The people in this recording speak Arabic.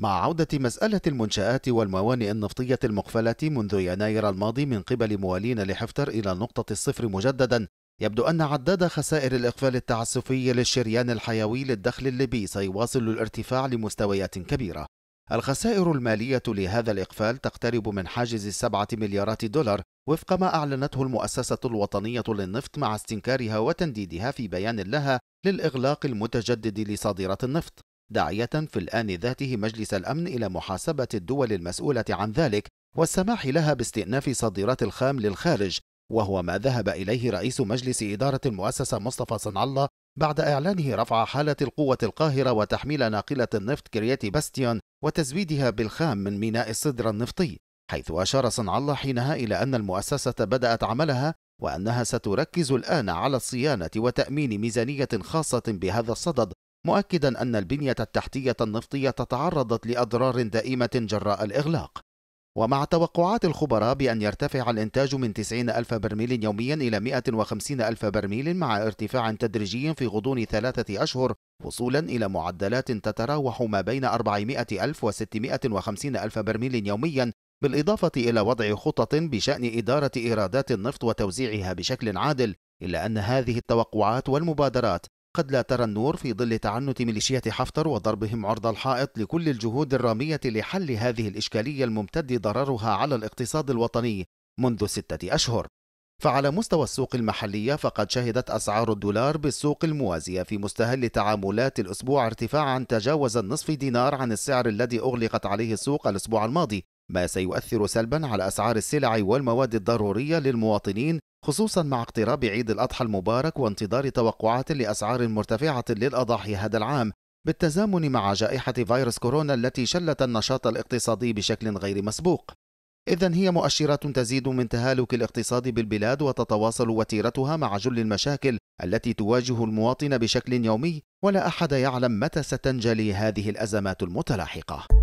مع عودة مسألة المنشآت والموانئ النفطية المقفلة منذ يناير الماضي من قبل موالين لحفتر إلى نقطة الصفر مجددا يبدو أن عداد خسائر الإقفال التعسفي للشريان الحيوي للدخل الليبي سيواصل الارتفاع لمستويات كبيرة الخسائر المالية لهذا الإقفال تقترب من حاجز السبعة مليارات دولار وفق ما أعلنته المؤسسة الوطنية للنفط مع استنكارها وتنديدها في بيان لها للإغلاق المتجدد لصادرات النفط داعية في الآن ذاته مجلس الأمن إلى محاسبة الدول المسؤولة عن ذلك والسماح لها باستئناف صادرات الخام للخارج وهو ما ذهب إليه رئيس مجلس إدارة المؤسسة مصطفى صنع الله بعد إعلانه رفع حالة القوة القاهرة وتحميل ناقلة النفط كرياتي باستيون وتزويدها بالخام من ميناء الصدر النفطي حيث أشار صنع الله حينها إلى أن المؤسسة بدأت عملها وأنها ستركز الآن على الصيانة وتأمين ميزانية خاصة بهذا الصدد مؤكدا أن البنية التحتية النفطية تعرضت لأضرار دائمة جراء الإغلاق ومع توقعات الخبراء بأن يرتفع الإنتاج من 90 ألف برميل يوميا إلى 150 ألف برميل مع ارتفاع تدريجي في غضون ثلاثة أشهر وصولا إلى معدلات تتراوح ما بين 400 ألف و 650 ألف برميل يوميا بالإضافة إلى وضع خطط بشأن إدارة إيرادات النفط وتوزيعها بشكل عادل إلا أن هذه التوقعات والمبادرات قد لا ترى النور في ظل تعنت ميليشية حفتر وضربهم عرض الحائط لكل الجهود الرامية لحل هذه الإشكالية الممتد ضررها على الاقتصاد الوطني منذ ستة أشهر فعلى مستوى السوق المحلية فقد شهدت أسعار الدولار بالسوق الموازية في مستهل تعاملات الأسبوع ارتفاعا تجاوز النصف دينار عن السعر الذي أغلقت عليه السوق الأسبوع الماضي ما سيؤثر سلبا على أسعار السلع والمواد الضرورية للمواطنين خصوصا مع اقتراب عيد الأضحى المبارك وانتظار توقعات لأسعار مرتفعة للأضاحي هذا العام بالتزامن مع جائحة فيروس كورونا التي شلت النشاط الاقتصادي بشكل غير مسبوق إذا هي مؤشرات تزيد من تهالك الاقتصاد بالبلاد وتتواصل وتيرتها مع جل المشاكل التي تواجه المواطن بشكل يومي ولا أحد يعلم متى ستنجلي هذه الأزمات المتلاحقة